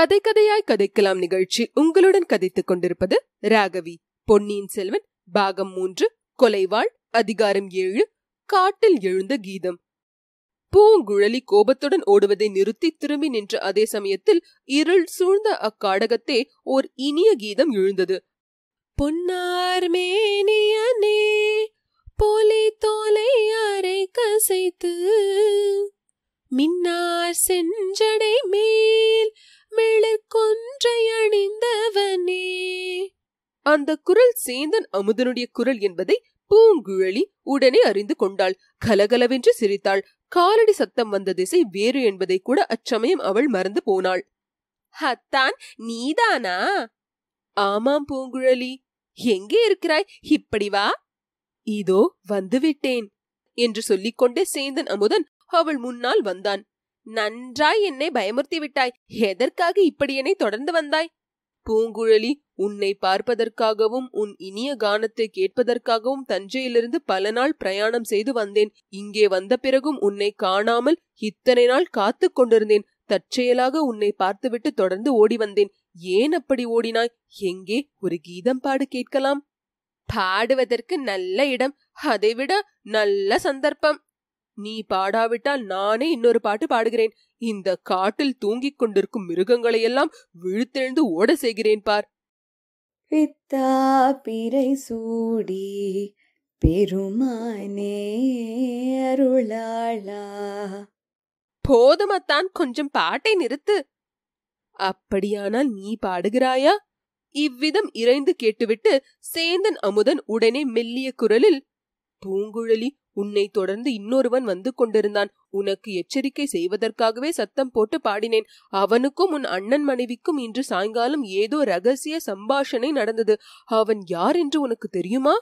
கதை கதையாய் கதைக்கலாம் நிகழ்ச்சி உங்களுடன் கதைத்துக் கொண்டிருப்பது ராகவி பொன்னியின் செல்வன் பாகம் மூன்று கொலைவாள் அதிகாரம் ஏழு காட்டில் எழுந்த கீதம் பூங்குழலி கோபத்துடன் ஓடுவதை நிறுத்தி திரும்பி நின்ற அதே சமயத்தில் இருள் சூழ்ந்த அக்காடகத்தே ஓர் இனிய கீதம் எழுந்தது பொன்னார்மேனியனே போலே தோலை அரை கசைத்து மின்னார் சென் அந்த குரல் சேந்தன் அமுதனுடைய குரல் என்பதை பூங்குழலி உடனே அறிந்து கொண்டாள் கலகலவென்று சிரித்தாள் காலடி சத்தம் வந்த திசை வேறு என்பதை கூட அச்சமயம் அவள் மறந்து போனாள் ஹத்தான் நீதானா ஆமாம் பூங்குழலி எங்கே இருக்கிறாய் இப்படி வா இதோ வந்துவிட்டேன் என்று சொல்லிக்கொண்டே சேந்தன் அமுதன் அவள் முன்னால் வந்தான் நன்றாய் என்னை பயமுறுத்தி விட்டாய் எதற்காக இப்படி என்னை தொடர்ந்து வந்தாய் பூங்குழலி உன்னை பார்ப்பதற்காகவும் உன் இனிய கானத்தை கேட்பதற்காகவும் தஞ்சையிலிருந்து பல நாள் பிரயாணம் செய்து வந்தேன் இங்கே வந்த பிறகும் உன்னை காணாமல் இத்தனை நாள் காத்து கொண்டிருந்தேன் தற்செயலாக உன்னை பார்த்துவிட்டு தொடர்ந்து ஓடி வந்தேன் ஏன் அப்படி ஓடினாய் எங்கே ஒரு கீதம் பாடு கேட்கலாம் பாடுவதற்கு நல்ல இடம் அதைவிட நல்ல சந்தர்ப்பம் நீ பாடாவிட்டால் நானே இன்னொரு பாட்டு பாடுகிறேன் இந்த காட்டில் தூங்கிக் கொண்டிருக்கும் மிருகங்களையெல்லாம் விழுத்தெழுந்து ஓட செய்கிறேன் பார் பித்தா பிறை சூடி பெருமானே அருளாளா போதுமத்தான் கொஞ்சம் பாட்டை நிறுத்து அப்படியானால் நீ பாடுகிறாயா இவ்விதம் இறைந்து கேட்டுவிட்டு சேந்தன் அமுதன் உடனே மெல்லிய குரலில் பூங்குழலி உன்னை தொடர்ந்து இன்னொருவன் வந்து கொண்டிருந்தான் உனக்கு எச்சரிக்கை செய்வதற்காகவே சத்தம் போட்டு பாடினேன் அவனுக்கும் உன் அண்ணன் மனைவிக்கும் இன்று சாயங்காலம் ஏதோ ரகசிய சம்பாஷணை நடந்தது அவன் யார் என்று உனக்கு தெரியுமா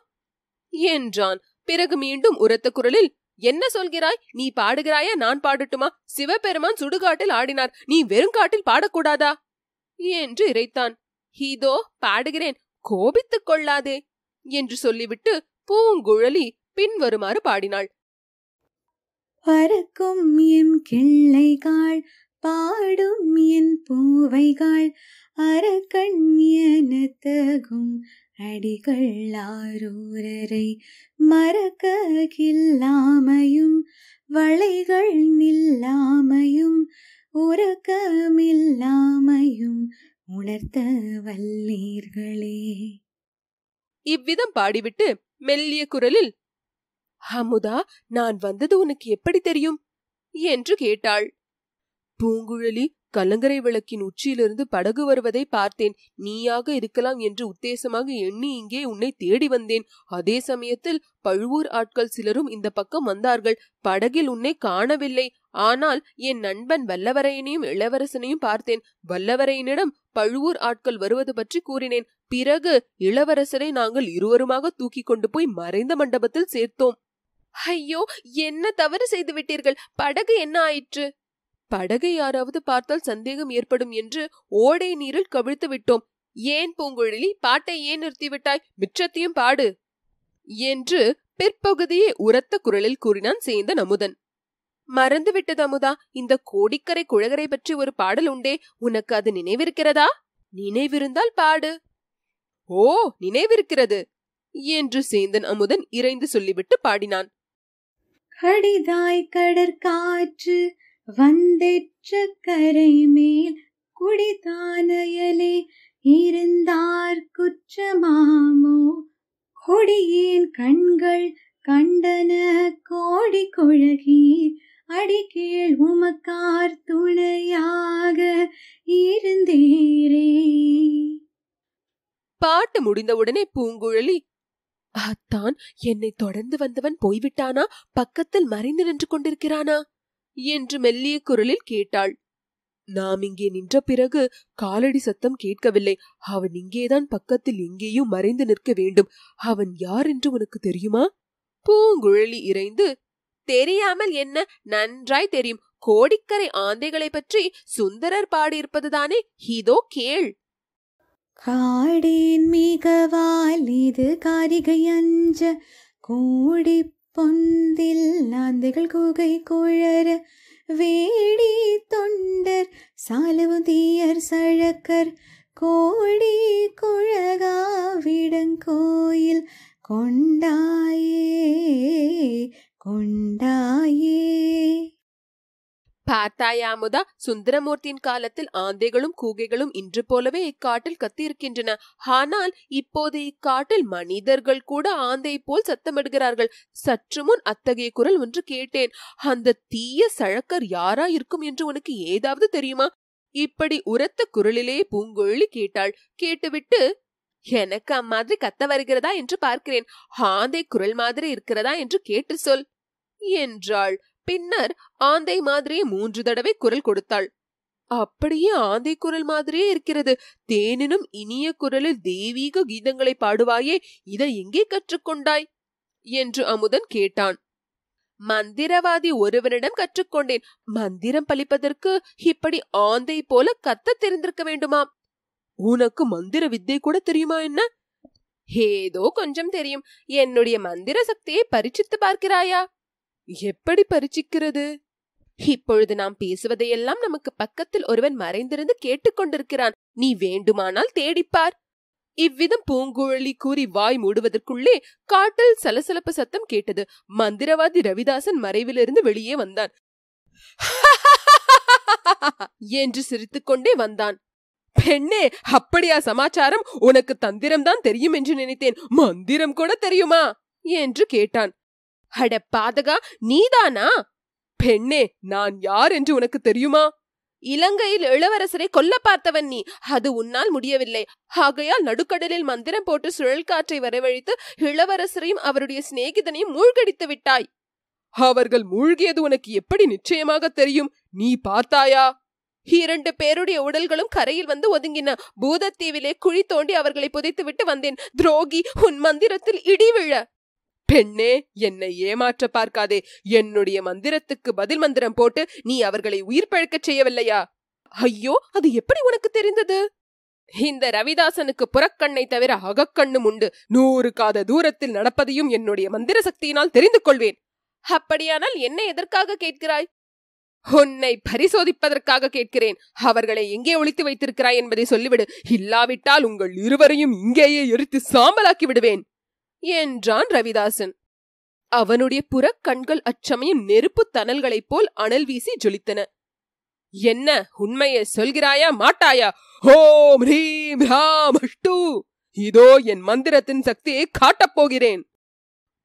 என்றான் பிறகு மீண்டும் உரத்த குரலில் என்ன சொல்கிறாய் நீ பாடுகிறாயா நான் பாடட்டுமா சிவபெருமான் சுடுகாட்டில் ஆடினார் நீ வெறுங்காட்டில் பாடக்கூடாதா என்று இறைத்தான் இதோ பாடுகிறேன் கோபித்துக் கொள்ளாதே என்று சொல்லிவிட்டு பூங்குழலி பின்வருமாறு பாடினாள் பாடும் என் பூவைகள் அறக்கண் எனத்தகும் அடிகள்ளாரூரரை மறக்கில்லாமையும் வளைகள் நில்லாமையும் உறக்கமில்லாமையும் உணர்த்த வல்லீர்களே இவ்விதம் பாடிவிட்டு மெல்லிய குரலில் அமுதா நான் வந்தது உனக்கு எப்படி தெரியும் என்று கேட்டாள் பூங்குழலி கலங்கரை விளக்கின் உச்சியிலிருந்து படகு வருவதை பார்த்தேன் நீயாக இருக்கலாம் என்று உத்தேசமாக எண்ணி இங்கே உன்னை தேடி வந்தேன் அதே சமயத்தில் பழுவூர் ஆட்கள் சிலரும் இந்த பக்கம் வந்தார்கள் படகில் உன்னை காணவில்லை ஆனால் என் நண்பன் வல்லவரையனையும் இளவரசனையும் பார்த்தேன் வல்லவரையனிடம் பழுவூர் ஆட்கள் வருவது பற்றி கூறினேன் பிறகு இளவரசரை நாங்கள் இருவருமாக தூக்கி கொண்டு போய் மறைந்த மண்டபத்தில் சேர்த்தோம் ஐயோ என்ன தவறு செய்து விட்டீர்கள் படகு என்ன ஆயிற்று படகை யாராவது பார்த்தால் சந்தேகம் ஏற்படும் என்று ஓடை நீரில் கவிழ்த்து விட்டோம் ஏன் பூங்குழலி பாட்டை ஏன் நிறுத்திவிட்டாய் மிச்சத்தையும் பாடு என்று பிற்பகுதியை உரத்த குரலில் கூறினான் சேந்தன் அமுதன் மறந்துவிட்டது அமுதா இந்த கோடிக்கரை குழகரை பற்றி ஒரு பாடல் உண்டே உனக்கு அது நினைவிருக்கிறதா நினைவிருந்தால் பாடு ஓ நினைவிருக்கிறது என்று சேந்தன் அமுதன் இறைந்து சொல்லிவிட்டு பாடினான் அடிதாய் கடற்காற்று வந்தெற்ற கரை மேல் குடிதானயலே இருந்தார் குற்றமாமோ கொடியேன் கண்கள் கண்டன கோடி கொழகீர் அடிக்கீழ் உமக்கார் துணையாக இருந்தேரே பாட்டு முடிந்தவுடனே பூங்குழலி அத்தான் என்னை தொடர்ந்து வந்தவன் போய்விட்டானா பக்கத்தில் மறைந்து நின்று கொண்டிருக்கிறானா என்று மெல்லிய குரலில் கேட்டாள் நாம் இங்கே நின்ற பிறகு காலடி சத்தம் கேட்கவில்லை அவன் இங்கேதான் பக்கத்தில் எங்கேயும் மறைந்து நிற்க வேண்டும் அவன் யார் என்று உனக்கு தெரியுமா பூங்குழலி இறைந்து தெரியாமல் என்ன நன்றாய் தெரியும் கோடிக்கரை ஆந்தைகளை பற்றி சுந்தரர் பாடியிருப்பதுதானே இதோ கேள் കാടേൻ മികവാൽ ഇത് കാരികയഞ്ച് കൂടിപ്പൊന്തിൽ നാന്തികൾ കുകൈ കുഴര് വേടി തൊണ്ടർ സാലവുതീയർ സഴക്കർ കോടി കുഴകാവിടങ്കോയിൽ കൊണ്ടായേ കൊണ്ടായേ பாத்தாயாமுதா சுந்தரமூர்த்தியின் காலத்தில் ஆந்தைகளும் கூகைகளும் இன்று போலவே இக்காட்டில் கத்தியிருக்கின்றன ஆனால் இப்போது இக்காட்டில் மனிதர்கள் கூட ஆந்தை போல் சத்தமிடுகிறார்கள் சற்று முன் அத்தகைய குரல் ஒன்று கேட்டேன் அந்த தீய சழக்கர் யாரா இருக்கும் என்று உனக்கு ஏதாவது தெரியுமா இப்படி உரத்த குரலிலே பூங்கொழி கேட்டாள் கேட்டுவிட்டு எனக்கு அம்மாதிரி கத்த வருகிறதா என்று பார்க்கிறேன் ஆந்தை குரல் மாதிரி இருக்கிறதா என்று கேட்டு சொல் என்றாள் பின்னர் ஆந்தை மாதிரியே மூன்று தடவை குரல் கொடுத்தாள் அப்படியே ஆந்தை குரல் மாதிரியே இருக்கிறது தேனினும் இனிய குரலில் தெய்வீக கீதங்களை பாடுவாயே இதை எங்கே கற்றுக்கொண்டாய் என்று அமுதன் கேட்டான் மந்திரவாதி ஒருவனிடம் கற்றுக்கொண்டேன் மந்திரம் பழிப்பதற்கு இப்படி ஆந்தை போல கத்த தெரிந்திருக்க வேண்டுமாம் உனக்கு மந்திர வித்தை கூட தெரியுமா என்ன ஏதோ கொஞ்சம் தெரியும் என்னுடைய மந்திர சக்தியை பரிச்சித்து பார்க்கிறாயா எப்படி பரிச்சிக்கிறது இப்பொழுது நாம் பேசுவதையெல்லாம் நமக்கு பக்கத்தில் ஒருவன் மறைந்திருந்து கேட்டுக்கொண்டிருக்கிறான் நீ வேண்டுமானால் தேடிப்பார் இவ்விதம் பூங்குழலி கூறி வாய் மூடுவதற்குள்ளே காட்டில் சலசலப்பு சத்தம் கேட்டது மந்திரவாதி ரவிதாசன் மறைவிலிருந்து வெளியே வந்தான் என்று சிரித்துக்கொண்டே வந்தான் பெண்ணே அப்படியா சமாச்சாரம் உனக்கு தந்திரம்தான் தெரியும் என்று நினைத்தேன் மந்திரம் கூட தெரியுமா என்று கேட்டான் அட பாதகா நீதானா பெண்ணே நான் யார் என்று உனக்கு தெரியுமா இலங்கையில் இளவரசரை கொல்ல பார்த்தவன் நீ அது உன்னால் முடியவில்லை ஆகையால் நடுக்கடலில் மந்திரம் போட்டு சுழல் காற்றை வரவழைத்து இளவரசரையும் அவருடைய சிநேகிதனையும் மூழ்கடித்து விட்டாய் அவர்கள் மூழ்கியது உனக்கு எப்படி நிச்சயமாக தெரியும் நீ பார்த்தாயா இரண்டு பேருடைய உடல்களும் கரையில் வந்து ஒதுங்கின பூதத்தீவிலே குழி தோண்டி அவர்களை புதைத்து விட்டு வந்தேன் துரோகி உன் மந்திரத்தில் இடிவிழ பெண்ணே என்னை ஏமாற்ற பார்க்காதே என்னுடைய மந்திரத்துக்கு பதில் மந்திரம் போட்டு நீ அவர்களை உயிர் பழக்க செய்யவில்லையா ஐயோ அது எப்படி உனக்கு தெரிந்தது இந்த ரவிதாசனுக்கு புறக்கண்ணை தவிர அகக்கண்ணும் உண்டு நூறு காத தூரத்தில் நடப்பதையும் என்னுடைய மந்திர சக்தியினால் தெரிந்து கொள்வேன் அப்படியானால் என்ன எதற்காக கேட்கிறாய் உன்னை பரிசோதிப்பதற்காக கேட்கிறேன் அவர்களை எங்கே ஒழித்து வைத்திருக்கிறாய் என்பதை சொல்லிவிடு இல்லாவிட்டால் உங்கள் இருவரையும் இங்கேயே எரித்து சாம்பலாக்கி விடுவேன் என்றான் ரவிதாசன் அவனுடைய புறக் கண்கள் அச்சமயம் நெருப்பு தணல்களைப் போல் அனல் வீசி ஜொலித்தன என்ன உண்மையை சொல்கிறாயா மாட்டாயா ஹோம் ஹ்ரீம் ராம் அஷ்டு இதோ என் மந்திரத்தின் சக்தியை காட்டப் போகிறேன்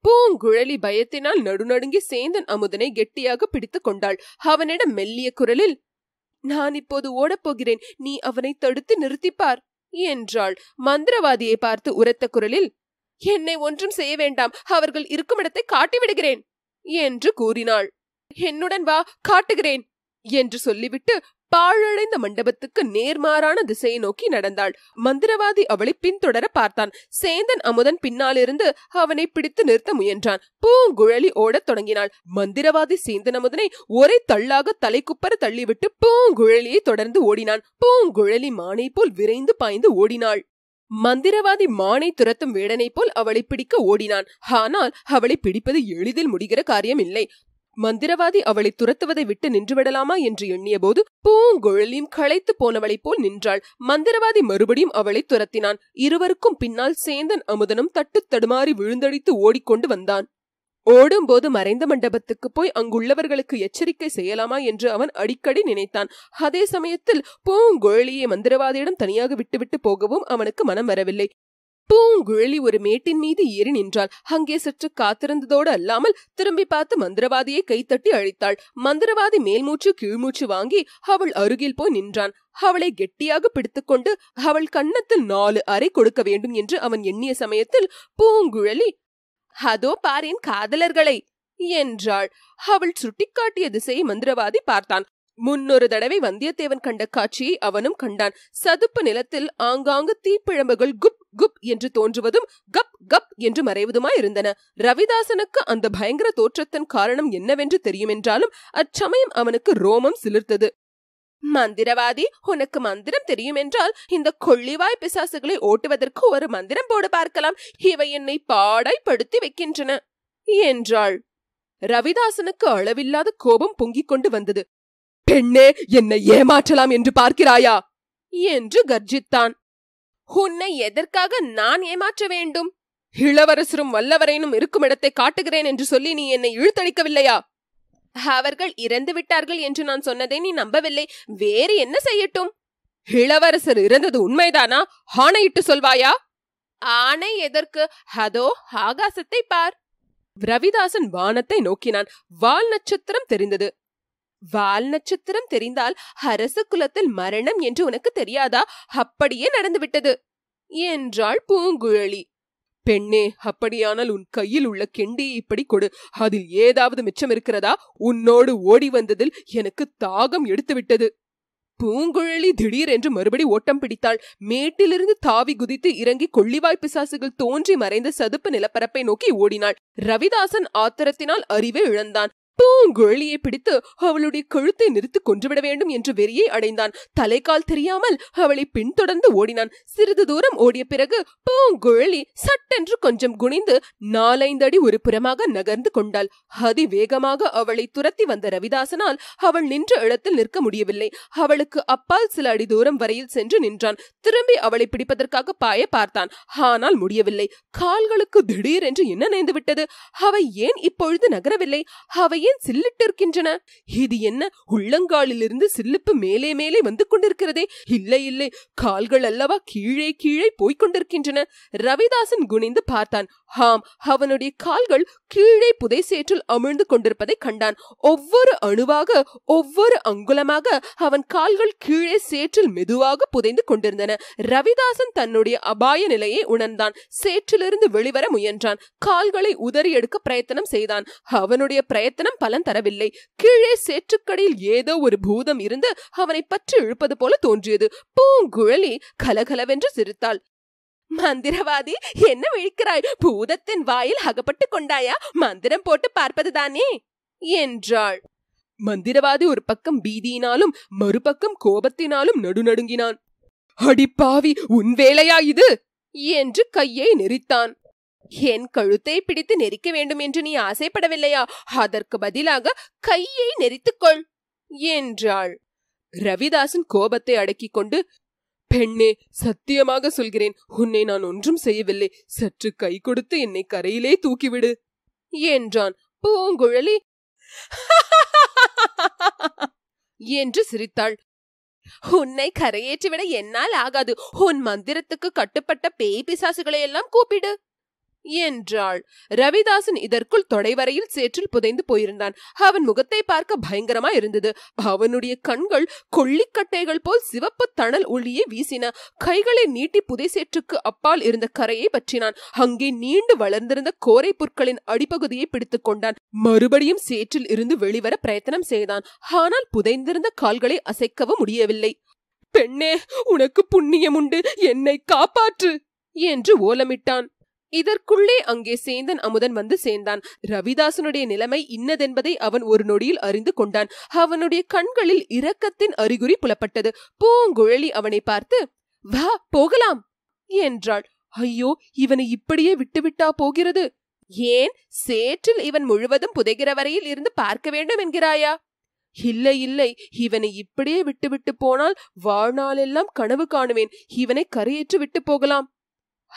பூங்குழலி பயத்தினால் நடுநடுங்கி சேந்தன் அமுதனை கெட்டியாக பிடித்து கொண்டாள் அவனிடம் மெல்லிய குரலில் நான் இப்போது ஓடப்போகிறேன் நீ அவனை தடுத்து நிறுத்திப்பார் என்றாள் மந்திரவாதியை பார்த்து உரத்த குரலில் என்னை ஒன்றும் செய்ய வேண்டாம் அவர்கள் இருக்கும் இடத்தை காட்டிவிடுகிறேன் என்று கூறினாள் என்னுடன் வா காட்டுகிறேன் என்று சொல்லிவிட்டு பாழடைந்த மண்டபத்துக்கு நேர்மாறான திசையை நோக்கி நடந்தாள் மந்திரவாதி அவளை பின்தொடர பார்த்தான் சேந்தன் அமுதன் பின்னாலிருந்து அவனை பிடித்து நிறுத்த முயன்றான் பூங்குழலி ஓடத் தொடங்கினாள் மந்திரவாதி சேந்தன் அமுதனை ஒரே தள்ளாக தலைக்குப்பர தள்ளிவிட்டு பூங்குழலியை தொடர்ந்து ஓடினான் பூங்குழலி மானை போல் விரைந்து பாய்ந்து ஓடினாள் மந்திரவாதி மானை துரத்தும் வேடனை போல் அவளை பிடிக்க ஓடினான் ஆனால் அவளை பிடிப்பது எளிதில் முடிகிற காரியம் இல்லை மந்திரவாதி அவளை துரத்துவதை விட்டு நின்றுவிடலாமா என்று எண்ணியபோது பூங்குழலியும் களைத்து போனவளைப் போல் நின்றாள் மந்திரவாதி மறுபடியும் அவளை துரத்தினான் இருவருக்கும் பின்னால் சேந்தன் அமுதனும் தட்டு தடுமாறி விழுந்தடித்து ஓடிக்கொண்டு வந்தான் ஓடும்போது மறைந்த மண்டபத்துக்கு போய் அங்குள்ளவர்களுக்கு எச்சரிக்கை செய்யலாமா என்று அவன் அடிக்கடி நினைத்தான் அதே சமயத்தில் பூங்குழலியை மந்திரவாதியிடம் தனியாக விட்டுவிட்டு போகவும் அவனுக்கு மனம் வரவில்லை பூங்குழலி ஒரு மேட்டின் மீது ஏறி நின்றாள் அங்கே சற்று காத்திருந்ததோடு அல்லாமல் திரும்பி பார்த்து மந்திரவாதியை கைத்தட்டி அழைத்தாள் மந்திரவாதி மேல்மூச்சு கீழ்மூச்சு வாங்கி அவள் அருகில் போய் நின்றான் அவளை கெட்டியாக பிடித்துக்கொண்டு அவள் கன்னத்தில் நாலு அறை கொடுக்க வேண்டும் என்று அவன் எண்ணிய சமயத்தில் பூங்குழலி அதோ பாரின் காதலர்களை என்றாள் அவள் சுட்டிக்காட்டிய திசையை மந்திரவாதி பார்த்தான் முன்னொரு தடவை வந்தியத்தேவன் கண்ட காட்சியை அவனும் கண்டான் சதுப்பு நிலத்தில் ஆங்காங்கு தீப்பிழம்புகள் குப் குப் என்று தோன்றுவதும் கப் கப் என்று மறைவதுமாய் இருந்தன ரவிதாசனுக்கு அந்த பயங்கர தோற்றத்தின் காரணம் என்னவென்று தெரியும் என்றாலும் அச்சமயம் அவனுக்கு ரோமம் சிலிர்த்தது மந்திரவாதி உனக்கு மந்திரம் தெரியும் என்றால் இந்த கொள்ளிவாய் பிசாசுகளை ஓட்டுவதற்கு ஒரு மந்திரம் போடு பார்க்கலாம் இவை என்னை பாடாய்படுத்தி வைக்கின்றன என்றாள் ரவிதாசனுக்கு அளவில்லாத கோபம் பொங்கிக் கொண்டு வந்தது பெண்ணே என்னை ஏமாற்றலாம் என்று பார்க்கிறாயா என்று கர்ஜித்தான் உன்னை எதற்காக நான் ஏமாற்ற வேண்டும் இளவரசரும் வல்லவரையினும் இருக்கும் இடத்தை காட்டுகிறேன் என்று சொல்லி நீ என்னை இழுத்தடிக்கவில்லையா அவர்கள் இறந்து விட்டார்கள் என்று நான் சொன்னதை நீ நம்பவில்லை வேறு என்ன செய்யட்டும் இளவரசர் இறந்தது உண்மைதானா ஆணையிட்டு சொல்வாயா ஆணை எதற்கு அதோ ஆகாசத்தை பார் ரவிதாசன் வானத்தை நோக்கினான் வால் நட்சத்திரம் தெரிந்தது வால் நட்சத்திரம் தெரிந்தால் அரச குலத்தில் மரணம் என்று உனக்கு தெரியாதா அப்படியே நடந்துவிட்டது என்றாள் பூங்குழலி பெண்ணே அப்படியானால் உன் கையில் உள்ள கெண்டியை இப்படி கொடு அதில் ஏதாவது மிச்சம் இருக்கிறதா உன்னோடு ஓடி வந்ததில் எனக்கு தாகம் எடுத்துவிட்டது பூங்குழலி திடீரென்று மறுபடி ஓட்டம் பிடித்தாள் மேட்டிலிருந்து தாவி குதித்து இறங்கி கொள்ளிவாய் பிசாசுகள் தோன்றி மறைந்த சதுப்பு நிலப்பரப்பை நோக்கி ஓடினாள் ரவிதாசன் ஆத்திரத்தினால் அறிவே இழந்தான் பூங்குழலியை பிடித்து அவளுடைய கழுத்தை நிறுத்தி கொன்றுவிட வேண்டும் என்று வெறியை அடைந்தான் தலைக்கால் தெரியாமல் அவளை பின்தொடர்ந்து ஓடினான் சிறிது தூரம் ஓடிய பிறகு பூங்குழலி சட்டென்று கொஞ்சம் குனிந்து நாலைந்து அடி ஒரு புறமாக நகர்ந்து கொண்டாள் அதிவேகமாக அவளை துரத்தி வந்த ரவிதாசனால் அவள் நின்ற இடத்தில் நிற்க முடியவில்லை அவளுக்கு அப்பால் சில அடி தூரம் வரையில் சென்று நின்றான் திரும்பி அவளை பிடிப்பதற்காக பாய பார்த்தான் ஆனால் முடியவில்லை கால்களுக்கு திடீரென்று என்ன நேர்ந்து விட்டது அவை ஏன் இப்பொழுது நகரவில்லை அவை ஏன் சில்லிட்டிருக்கின்றன இது என்ன உள்ளங்காலிலிருந்து சில்லுப்பு மேலே மேலே வந்து கொண்டிருக்கிறதே இல்லை இல்லை கால்கள் அல்லவா கீழே கீழே போய்க் கொண்டிருக்கின்றன ரவிதாசன் குனிந்து பார்த்தான் ஹாம் அவனுடைய கால்கள் கீழே புதை சேற்றில் அமிழ்ந்து கொண்டிருப்பதை கண்டான் ஒவ்வொரு அணுவாக ஒவ்வொரு அங்குலமாக அவன் கால்கள் கீழே சேற்றில் மெதுவாக புதைந்து கொண்டிருந்தன ரவிதாசன் தன்னுடைய அபாய நிலையை உணர்ந்தான் சேற்றிலிருந்து வெளிவர முயன்றான் கால்களை உதறி எடுக்க பிரயத்தனம் செய்தான் அவனுடைய பிரயத்தனம் ஒன்றும் பலன் தரவில்லை கீழே சேற்றுக்கடையில் ஏதோ ஒரு பூதம் இருந்து அவனை பற்றி இழுப்பது போல தோன்றியது பூங்குழலி கலகலவென்று சிரித்தாள் மந்திரவாதி என்ன விழிக்கிறாய் பூதத்தின் வாயில் அகப்பட்டு கொண்டாயா மந்திரம் போட்டு பார்ப்பதுதானே என்றாள் மந்திரவாதி ஒரு பக்கம் பீதியினாலும் மறுபக்கம் கோபத்தினாலும் நடுநடுங்கினான் அடிப்பாவி உன் வேலையா இது என்று கையை நெறித்தான் என் கழுத்தை பிடித்து நெரிக்க வேண்டும் என்று நீ ஆசைப்படவில்லையா அதற்கு பதிலாக கையை நெரித்துக்கொள் என்றாள் ரவிதாசன் கோபத்தை அடக்கிக் கொண்டு பெண்ணே சத்தியமாக சொல்கிறேன் உன்னை நான் ஒன்றும் செய்யவில்லை சற்று கை கொடுத்து என்னை கரையிலே தூக்கிவிடு என்றான் பூங்குழலி என்று சிரித்தாள் உன்னை கரையேற்றிவிட என்னால் ஆகாது உன் மந்திரத்துக்கு கட்டுப்பட்ட பேய் பிசாசுகளை எல்லாம் கூப்பிடு என்றாள் ரவிதாசன் இதற்குள் தொடைவரையில் சேற்றில் புதைந்து போயிருந்தான் அவன் முகத்தை பார்க்க பயங்கரமா இருந்தது அவனுடைய கண்கள் கொள்ளிக்கட்டைகள் போல் சிவப்பு தணல் ஒளியை வீசின கைகளை நீட்டி புதை சேற்றுக்கு அப்பால் இருந்த கரையை பற்றினான் அங்கே நீண்டு வளர்ந்திருந்த கோரை புற்களின் அடிப்பகுதியை பிடித்துக் கொண்டான் மறுபடியும் சேற்றில் இருந்து வெளிவர பிரயத்தனம் செய்தான் ஆனால் புதைந்திருந்த கால்களை அசைக்கவும் முடியவில்லை பெண்ணே உனக்கு புண்ணியம் உண்டு என்னை காப்பாற்று என்று ஓலமிட்டான் இதற்குள்ளே அங்கே சேந்தன் அமுதன் வந்து சேர்ந்தான் ரவிதாசனுடைய நிலைமை இன்னதென்பதை அவன் ஒரு நொடியில் அறிந்து கொண்டான் அவனுடைய கண்களில் இரக்கத்தின் அறிகுறி புலப்பட்டது பூங்குழலி அவனை பார்த்து வா போகலாம் என்றாள் ஐயோ இவனை இப்படியே விட்டுவிட்டா போகிறது ஏன் சேற்றில் இவன் முழுவதும் புதைகிற வரையில் இருந்து பார்க்க வேண்டும் என்கிறாயா இல்லை இல்லை இவனை இப்படியே விட்டுவிட்டு போனால் வாழ்நாளெல்லாம் கனவு காணுவேன் இவனை கரையேற்று விட்டு போகலாம்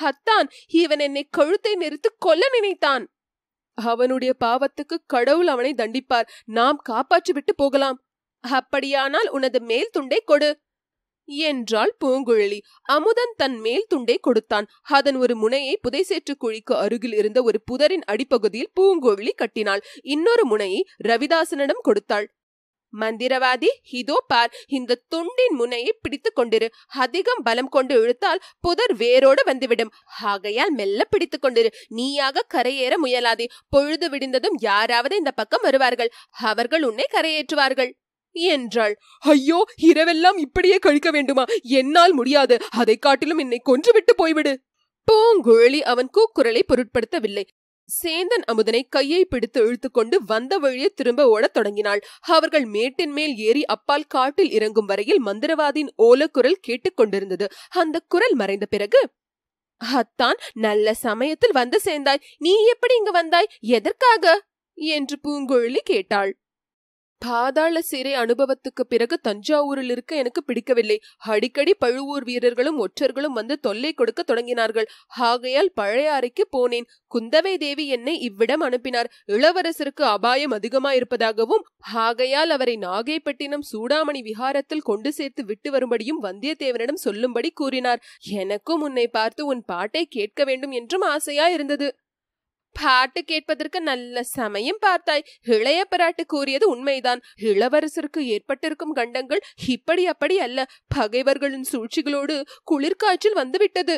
ஹத்தான் இவன் என்னை கழுத்தை நெறித்து கொல்ல நினைத்தான் அவனுடைய பாவத்துக்கு கடவுள் அவனை தண்டிப்பார் நாம் விட்டு போகலாம் அப்படியானால் உனது மேல் துண்டை கொடு என்றாள் பூங்குழலி அமுதன் தன் மேல் துண்டை கொடுத்தான் அதன் ஒரு முனையை புதைசேற்று குழிக்கு அருகில் இருந்த ஒரு புதரின் அடிப்பகுதியில் பூங்குழலி கட்டினாள் இன்னொரு முனையை ரவிதாசனிடம் கொடுத்தாள் மந்திரவாதி இதோ பார் இந்த துண்டின் முனையை பிடித்து கொண்டிரு அதிகம் பலம் கொண்டு இழுத்தால் புதர் வேரோடு வந்துவிடும் ஆகையால் மெல்ல பிடித்து கொண்டிரு நீயாக கரையேற முயலாதே பொழுது விடிந்ததும் யாராவது இந்த பக்கம் வருவார்கள் அவர்கள் உன்னை கரையேற்றுவார்கள் என்றாள் ஐயோ இரவெல்லாம் இப்படியே கழிக்க வேண்டுமா என்னால் முடியாது அதை காட்டிலும் என்னை கொன்றுவிட்டு போய்விடு பூங்குழலி அவன் கூக்குரலை பொருட்படுத்தவில்லை சேந்தன் அமுதனை கையை பிடித்து இழுத்துக்கொண்டு வந்த வழியே திரும்ப ஓடத் தொடங்கினாள் அவர்கள் மேட்டின் மேல் ஏறி அப்பால் காட்டில் இறங்கும் வரையில் மந்திரவாதியின் ஓலக்குரல் கேட்டுக்கொண்டிருந்தது அந்த குரல் மறைந்த பிறகு அத்தான் நல்ல சமயத்தில் வந்து சேர்ந்தாய் நீ எப்படி இங்கு வந்தாய் எதற்காக என்று பூங்குழலி கேட்டாள் பாதாள சிறை அனுபவத்துக்கு பிறகு தஞ்சாவூரில் இருக்க எனக்கு பிடிக்கவில்லை அடிக்கடி பழுவூர் வீரர்களும் ஒற்றர்களும் வந்து தொல்லை கொடுக்க தொடங்கினார்கள் ஆகையால் பழைய அறைக்கு போனேன் குந்தவை தேவி என்னை இவ்விடம் அனுப்பினார் இளவரசருக்கு அபாயம் அதிகமா இருப்பதாகவும் ஆகையால் அவரை நாகைப்பட்டினம் சூடாமணி விஹாரத்தில் கொண்டு சேர்த்து விட்டு வரும்படியும் வந்தியத்தேவனிடம் சொல்லும்படி கூறினார் எனக்கும் உன்னை பார்த்து உன் பாட்டை கேட்க வேண்டும் என்றும் ஆசையா இருந்தது பாட்டு கேட்பதற்கு நல்ல சமயம் பார்த்தாய் இளைய பிராட்டு கூறியது உண்மைதான் இளவரசருக்கு ஏற்பட்டிருக்கும் கண்டங்கள் இப்படி அப்படி அல்ல பகைவர்களின் சூழ்ச்சிகளோடு குளிர்காய்ச்சல் வந்துவிட்டது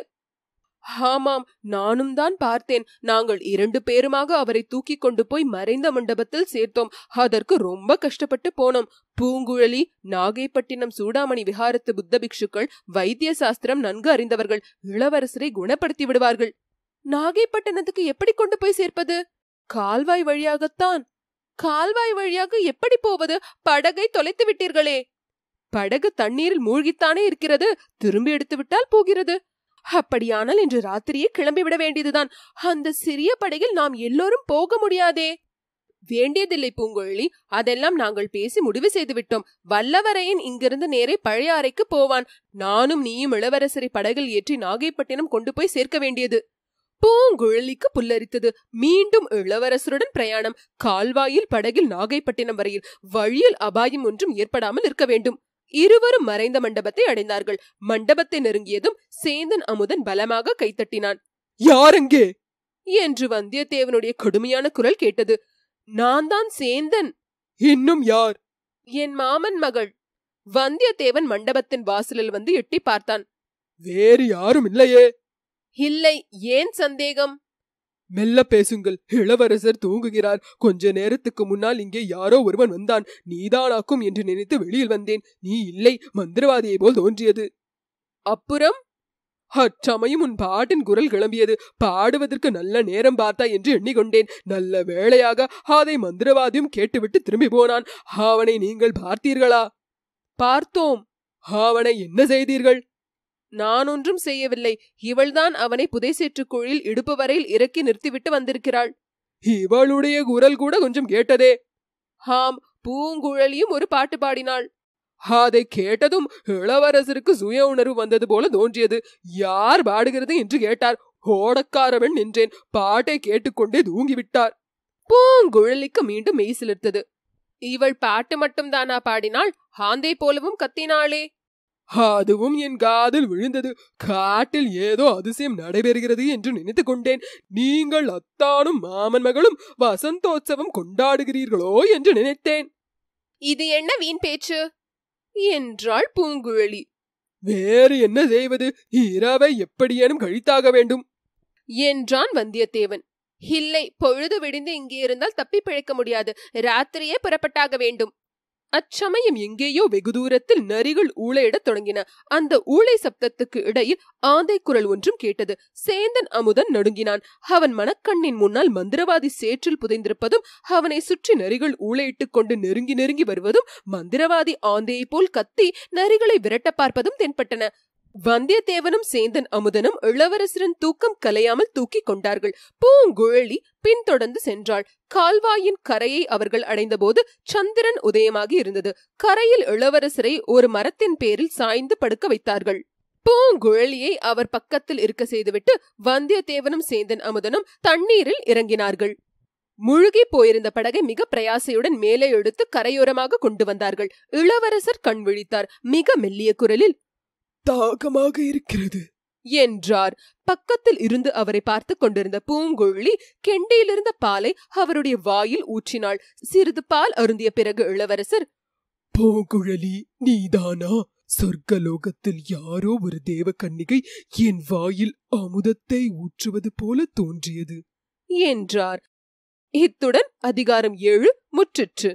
ஆமாம் நானும் தான் பார்த்தேன் நாங்கள் இரண்டு பேருமாக அவரை தூக்கி கொண்டு போய் மறைந்த மண்டபத்தில் சேர்த்தோம் அதற்கு ரொம்ப கஷ்டப்பட்டு போனோம் பூங்குழலி நாகைப்பட்டினம் சூடாமணி விஹாரத்து புத்த பிக்ஷுக்கள் வைத்திய சாஸ்திரம் நன்கு அறிந்தவர்கள் இளவரசரை குணப்படுத்தி விடுவார்கள் நாகைப்பட்டினத்துக்கு எப்படி கொண்டு போய் சேர்ப்பது கால்வாய் வழியாகத்தான் கால்வாய் வழியாக எப்படி போவது படகை தொலைத்து விட்டீர்களே படகு தண்ணீரில் மூழ்கித்தானே இருக்கிறது திரும்பி எடுத்துவிட்டால் போகிறது அப்படியானால் இன்று ராத்திரியே கிளம்பிவிட வேண்டியதுதான் அந்த சிறிய படகில் நாம் எல்லோரும் போக முடியாதே வேண்டியதில்லை பூங்கொழி அதெல்லாம் நாங்கள் பேசி முடிவு செய்துவிட்டோம் வல்லவரையன் இங்கிருந்து நேரே பழைய அறைக்கு போவான் நானும் நீயும் இளவரசரை படகில் ஏற்றி நாகைப்பட்டினம் கொண்டு போய் சேர்க்க வேண்டியது பூங்குழலிக்கு புல்லரித்தது மீண்டும் இளவரசருடன் பிரயாணம் கால்வாயில் படகில் நாகைப்பட்டினம் வரையில் வழியில் அபாயம் ஒன்றும் ஏற்படாமல் இருக்க வேண்டும் இருவரும் மறைந்த மண்டபத்தை அடைந்தார்கள் மண்டபத்தை நெருங்கியதும் சேந்தன் அமுதன் பலமாக கைத்தட்டினான் யாரெங்கே என்று வந்தியத்தேவனுடைய கடுமையான குரல் கேட்டது நான் தான் சேந்தன் இன்னும் யார் என் மாமன் மகள் வந்தியத்தேவன் மண்டபத்தின் வாசலில் வந்து எட்டி பார்த்தான் வேறு யாரும் இல்லையே இல்லை ஏன் சந்தேகம் மெல்ல பேசுங்கள் இளவரசர் தூங்குகிறார் கொஞ்ச நேரத்துக்கு முன்னால் இங்கே யாரோ ஒருவன் வந்தான் நீதானாக்கும் என்று நினைத்து வெளியில் வந்தேன் நீ இல்லை மந்திரவாதியை போல் தோன்றியது அப்புறம் அச்சமயம் உன் பாட்டின் குரல் கிளம்பியது பாடுவதற்கு நல்ல நேரம் பார்த்தா என்று எண்ணிக்கொண்டேன் நல்ல வேளையாக அதை மந்திரவாதியும் கேட்டுவிட்டு திரும்பி போனான் அவனை நீங்கள் பார்த்தீர்களா பார்த்தோம் அவனை என்ன செய்தீர்கள் நான் ஒன்றும் செய்யவில்லை இவள்தான் அவனை குழியில் இடுப்பு வரையில் இறக்கி நிறுத்திவிட்டு வந்திருக்கிறாள் இவளுடைய குரல் கூட கொஞ்சம் கேட்டதே ஹாம் பூங்குழலியும் ஒரு பாட்டு பாடினாள் அதை கேட்டதும் இளவரசருக்கு சுய உணர்வு வந்தது போல தோன்றியது யார் பாடுகிறது என்று கேட்டார் ஓடக்காரவன் நின்றேன் பாட்டை கேட்டுக்கொண்டே தூங்கிவிட்டார் பூங்குழலிக்கு மீண்டும் மெய் சிலிர்த்தது இவள் பாட்டு மட்டும்தானா பாடினாள் ஆந்தை போலவும் கத்தினாளே அதுவும் என் காதில் விழுந்தது காட்டில் ஏதோ அதிசயம் நடைபெறுகிறது என்று நினைத்து கொண்டேன் நீங்கள் அத்தானும் மாமன் மகளும் வசந்தோற்சவம் கொண்டாடுகிறீர்களோ என்று நினைத்தேன் இது என்ன வீண் பேச்சு என்றாள் பூங்குழலி வேறு என்ன செய்வது இரவை எப்படியேனும் கழித்தாக வேண்டும் என்றான் வந்தியத்தேவன் இல்லை பொழுது விடிந்து இங்கே இருந்தால் தப்பி பிழைக்க முடியாது ராத்திரியே புறப்பட்டாக வேண்டும் அச்சமயம் எங்கேயோ வெகு தூரத்தில் நரிகள் ஊழையிடத் தொடங்கின அந்த ஊழை சப்தத்துக்கு இடையில் ஆந்தை குரல் ஒன்றும் கேட்டது சேந்தன் அமுதன் நடுங்கினான் அவன் மனக்கண்ணின் முன்னால் மந்திரவாதி சேற்றில் புதைந்திருப்பதும் அவனை சுற்றி நரிகள் ஊழையிட்டுக் கொண்டு நெருங்கி நெருங்கி வருவதும் மந்திரவாதி ஆந்தையைப் போல் கத்தி நரிகளை விரட்ட பார்ப்பதும் தென்பட்டன வந்தியத்தேவனும் சேந்தன் அமுதனும் இளவரசரின் தூக்கம் கலையாமல் தூக்கிக் கொண்டார்கள் பூங்குழலி பின்தொடர்ந்து சென்றாள் கால்வாயின் கரையை அவர்கள் அடைந்தபோது சந்திரன் உதயமாகி இருந்தது கரையில் இளவரசரை ஒரு மரத்தின் பேரில் சாய்ந்து படுக்க வைத்தார்கள் பூங்குழலியை அவர் பக்கத்தில் இருக்க செய்துவிட்டு வந்தியத்தேவனும் சேந்தன் அமுதனும் தண்ணீரில் இறங்கினார்கள் முழுகி போயிருந்த படகை மிக பிரயாசையுடன் மேலே எடுத்து கரையோரமாக கொண்டு வந்தார்கள் இளவரசர் கண் விழித்தார் மிக மெல்லிய குரலில் தாகமாக இருக்கிறது என்றார் பக்கத்தில் இருந்து அவரை பார்த்து கொண்டிருந்த பூங்குழலி கெண்டியிலிருந்த பாலை அவருடைய வாயில் ஊற்றினாள் சிறிது பால் அருந்திய பிறகு இளவரசர் பூங்குழலி நீதானா சொர்க்கலோகத்தில் யாரோ ஒரு தேவ என் வாயில் அமுதத்தை ஊற்றுவது போல தோன்றியது என்றார் இத்துடன் அதிகாரம் ஏழு முற்றிற்று